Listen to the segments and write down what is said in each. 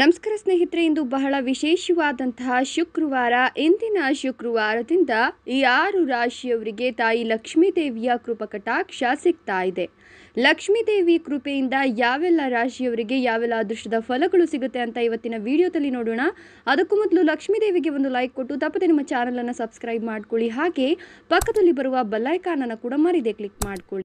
ನಮಸ್ಕಾರ ಸ್ನೇಹಿತರೆ ಇಂದು ಬಹಳ ವಿಶೇಷವಾದಂತಹ ಶುಕ್ರವಾರ ಇಂದಿನ ಶುಕ್ರವಾರದಿಂದ ಈ ಆರು ರಾಶಿಯವರಿಗೆ ತಾಯಿ ಲಕ್ಷ್ಮೀ ದೇವಿಯ ಕೃಪಕಟಾಕ್ಷ ಸಿಗ್ತಾ ಇದೆ ಲಕ್ಷ್ಮೀ ದೇವಿ ಕೃಪೆಯಿಂದ ಯಾವೆಲ್ಲ ರಾಶಿಯವರಿಗೆ ಯಾವೆಲ್ಲ ಅದೃಷ್ಟದ ಫಲಗಳು ಸಿಗುತ್ತೆ ಅಂತ ಇವತ್ತಿನ ವಿಡಿಯೋದಲ್ಲಿ ನೋಡೋಣ ಅದಕ್ಕೂ ಮೊದಲು ಲಕ್ಷ್ಮೀ ದೇವಿಗೆ ಒಂದು ಲೈಕ್ ಕೊಟ್ಟು ತಪ್ಪದೆ ಚಾನಲ್ ಅನ್ನು ಸಬ್ಸ್ಕ್ರೈಬ್ ಮಾಡ್ಕೊಳ್ಳಿ ಹಾಗೆ ಪಕ್ಕದಲ್ಲಿ ಬರುವ ಬೆಲ್ಲೈಕಾನನ್ನು ಕೂಡ ಮರಿದೆ ಕ್ಲಿಕ್ ಮಾಡ್ಕೊಳ್ಳಿ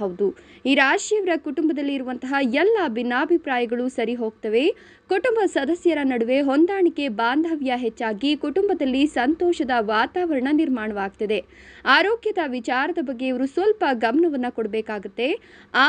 ಹೌದು ಈ ರಾಶಿಯವರ ಕುಟುಂಬದಲ್ಲಿ ಇರುವಂತಹ ಎಲ್ಲ ಭಿನ್ನಾಭಿಪ್ರಾಯಗಳು ಸರಿ ಹೋಗ್ತವೆ ಕುಟುಂಬ ಸದಸ್ಯರ ನಡುವೆ ಹೊಂದಾಣಿಕೆ ಬಾಂಧವ್ಯ ಹೆಚ್ಚಾಗಿ ಕುಟುಂಬದಲ್ಲಿ ಸಂತೋಷದ ವಾತಾವರಣ ನಿರ್ಮಾಣವಾಗ್ತದೆ ಆರೋಗ್ಯದ ವಿಚಾರದ ಬಗ್ಗೆ ಇವರು ಸ್ವಲ್ಪ ಗಮನವನ್ನು ಕೊಡಬೇಕಾಗುತ್ತೆ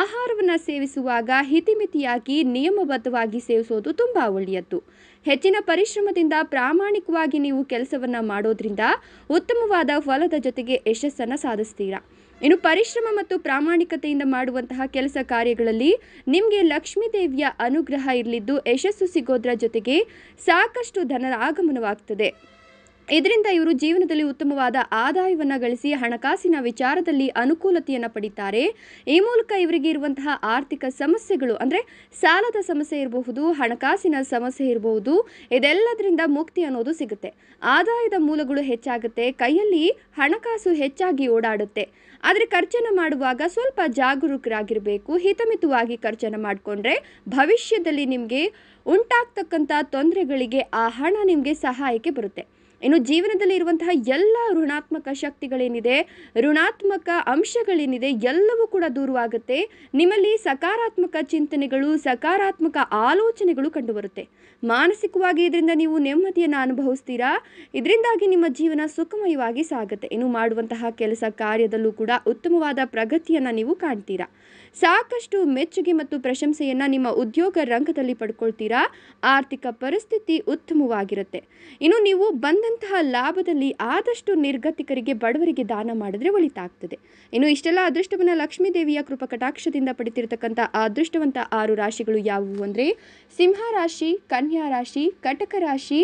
ಆಹಾರವನ್ನು ಸೇವಿಸುವಾಗ ಹಿತಿಮಿತಿಯಾಗಿ ನಿಯಮಬದ್ಧವಾಗಿ ಸೇವಿಸೋದು ತುಂಬ ಒಳ್ಳೆಯದ್ದು ಹೆಚ್ಚಿನ ಪರಿಶ್ರಮದಿಂದ ಪ್ರಾಮಾಣಿಕವಾಗಿ ನೀವು ಕೆಲಸವನ್ನು ಮಾಡೋದ್ರಿಂದ ಉತ್ತಮವಾದ ಫಲದ ಜೊತೆಗೆ ಯಶಸ್ಸನ್ನು ಸಾಧಿಸ್ತೀರಾ ಇನ್ನು ಪರಿಶ್ರಮ ಮತ್ತು ಪ್ರಾಮಾಣಿಕತೆಯಿಂದ ಮಾಡುವಂತಹ ಕೆಲಸ ಕಾರ್ಯಗಳಲ್ಲಿ ನಿಮಗೆ ಲಕ್ಷ್ಮೀ ದೇವಿಯ ಅನುಗ್ರಹ ಇರಲಿದ್ದು ಯಶಸ್ಸು ಸಿಗೋದ್ರ ಜೊತೆಗೆ ಸಾಕಷ್ಟು ಧನದ ಆಗಮನವಾಗ್ತದೆ ಇದರಿಂದ ಇವರು ಜೀವನದಲ್ಲಿ ಉತ್ತಮವಾದ ಆದಾಯವನ್ನು ಗಳಿಸಿ ಹಣಕಾಸಿನ ವಿಚಾರದಲ್ಲಿ ಅನುಕೂಲತೆಯನ್ನು ಪಡಿತಾರೆ ಈ ಮೂಲಕ ಇವರಿಗೆ ಇರುವಂತಹ ಆರ್ಥಿಕ ಸಮಸ್ಯೆಗಳು ಅಂದರೆ ಸಾಲದ ಸಮಸ್ಯೆ ಇರಬಹುದು ಹಣಕಾಸಿನ ಸಮಸ್ಯೆ ಇರಬಹುದು ಇದೆಲ್ಲದರಿಂದ ಮುಕ್ತಿ ಅನ್ನೋದು ಸಿಗುತ್ತೆ ಆದಾಯದ ಮೂಲಗಳು ಹೆಚ್ಚಾಗುತ್ತೆ ಕೈಯಲ್ಲಿ ಹಣಕಾಸು ಹೆಚ್ಚಾಗಿ ಓಡಾಡುತ್ತೆ ಆದರೆ ಖರ್ಚನ್ನು ಮಾಡುವಾಗ ಸ್ವಲ್ಪ ಜಾಗರೂಕರಾಗಿರಬೇಕು ಹಿತಮಿತವಾಗಿ ಖರ್ಚನ್ನು ಮಾಡಿಕೊಂಡ್ರೆ ಭವಿಷ್ಯದಲ್ಲಿ ನಿಮಗೆ ಉಂಟಾಗ್ತಕ್ಕಂಥ ತೊಂದರೆಗಳಿಗೆ ಆ ಹಣ ನಿಮಗೆ ಸಹಾಯಕ್ಕೆ ಬರುತ್ತೆ ಇನ್ನು ಜೀವನದಲ್ಲಿ ಇರುವಂತಹ ಎಲ್ಲ ಋಣಾತ್ಮಕ ಶಕ್ತಿಗಳೇನಿದೆ ಋಣಾತ್ಮಕ ಅಂಶಗಳೇನಿದೆ ಎಲ್ಲವೂ ಕೂಡ ದೂರವಾಗುತ್ತೆ ನಿಮ್ಮಲ್ಲಿ ಸಕಾರಾತ್ಮಕ ಚಿಂತನೆಗಳು ಸಕಾರಾತ್ಮಕ ಆಲೋಚನೆಗಳು ಕಂಡುಬರುತ್ತೆ ಮಾನಸಿಕವಾಗಿ ಇದರಿಂದ ನೀವು ನೆಮ್ಮದಿಯನ್ನು ಅನುಭವಿಸ್ತೀರಾ ಇದರಿಂದಾಗಿ ನಿಮ್ಮ ಜೀವನ ಸುಖಮಯವಾಗಿ ಸಾಗುತ್ತೆ ಇನ್ನು ಮಾಡುವಂತಹ ಕೆಲಸ ಕಾರ್ಯದಲ್ಲೂ ಕೂಡ ಉತ್ತಮವಾದ ಪ್ರಗತಿಯನ್ನು ನೀವು ಕಾಣ್ತೀರಾ ಸಾಕಷ್ಟು ಮೆಚ್ಚುಗೆ ಮತ್ತು ಪ್ರಶಂಸೆಯನ್ನು ನಿಮ್ಮ ಉದ್ಯೋಗ ರಂಗದಲ್ಲಿ ಪಡ್ಕೊಳ್ತೀರಾ ಆರ್ಥಿಕ ಪರಿಸ್ಥಿತಿ ಉತ್ತಮವಾಗಿರುತ್ತೆ ಇನ್ನು ನೀವು ಬಂದ ಇಂತಹ ಲಾಭದಲ್ಲಿ ಆದಷ್ಟು ನಿರ್ಗತಿಕರಿಗೆ ಬಡವರಿಗೆ ದಾನ ಮಾಡಿದ್ರೆ ಒಳಿತಾಗ್ತದೆ ಇನ್ನು ಇಷ್ಟೆಲ್ಲ ಅದೃಷ್ಟವನ್ನು ಲಕ್ಷ್ಮೀ ದೇವಿಯ ಕೃಪಕಟಾಕ್ಷದಿಂದ ಪಡೆದಿರತಕ್ಕಂಥ ಅದೃಷ್ಟವಂತ ಆರು ರಾಶಿಗಳು ಯಾವುವು ಅಂದರೆ ಸಿಂಹ ರಾಶಿ ಕನ್ಯಾ ರಾಶಿ ಕಟಕ ರಾಶಿ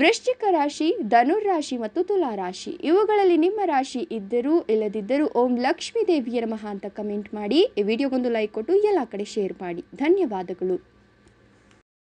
ವೃಶ್ಚಿಕ ರಾಶಿ ಧನುರಾಶಿ ಮತ್ತು ತುಲಾ ರಾಶಿ ಇವುಗಳಲ್ಲಿ ನಿಮ್ಮ ರಾಶಿ ಇದ್ದರೂ ಇಲ್ಲದಿದ್ದರೂ ಓಂ ಲಕ್ಷ್ಮೀ ದೇವಿಯರ ಮಹಾ ಅಂತ ಕಮೆಂಟ್ ಮಾಡಿ ಈ ವಿಡಿಯೋಗೊಂದು ಲೈಕ್ ಕೊಟ್ಟು ಎಲ್ಲ ಕಡೆ ಶೇರ್ ಮಾಡಿ ಧನ್ಯವಾದಗಳು